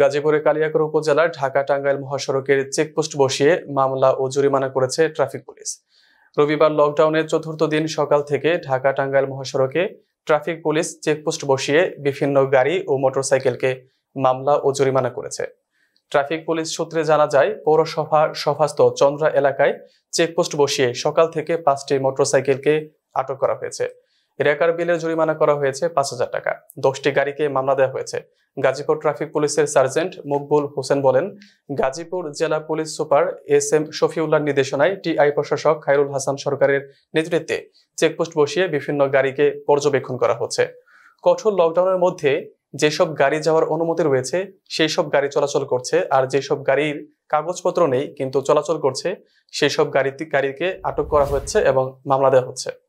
গাজীপুরের কালিয়াকর উপজেলার ঢাকা টাঙ্গাইল মহাসড়কের চেকপোস্ট বসিয়ে মামলা ও জরিমানা করেছে ট্রাফিক পুলিশ রবিবার লকডাউনের চতুর্থ দিন সকাল থেকে ঢাকা টাঙ্গাইল মহাসড়কে ট্রাফিক পুলিশ চেকপোস্ট বসিয়ে বিভিন্ন গাড়ি ও মোটরসাইকেলকে মামলা ও জরিমানা করেছে ট্রাফিক পুলিশ সূত্রে জানা যায় পৌরসভা সভাস্থ চন্দ্রা এলাকায় চেকপোস্ট বসিয়ে সকাল থেকে পাঁচটি মোটরসাইকেলকে আটক করা হয়েছে রেকার বিলের জরিমানা করা হয়েছে পাঁচ হাজার টাকা দশটি গাড়িকে মামলা দেওয়া হয়েছে গাজীপুর ট্রাফিক পুলিশের সার্জেন্ট মকবুল হোসেন বলেন গাজীপুর জেলা পুলিশ সুপার এস এম শফিউল্লার নির্দেশনায় টিআই প্রশাসক খায়রুল হাসান সরকারের নেতৃত্বে চেকপোস্ট বসিয়ে বিভিন্ন গাড়িকে পর্যবেক্ষণ করা হচ্ছে কঠোর লকডাউনের মধ্যে যেসব গাড়ি যাওয়ার অনুমতি রয়েছে সেই সব গাড়ি চলাচল করছে আর যেসব গাড়ির কাগজপত্র নেই কিন্তু চলাচল করছে সেই সব গাড়িতে গাড়িকে আটক করা হচ্ছে এবং মামলা দেওয়া হচ্ছে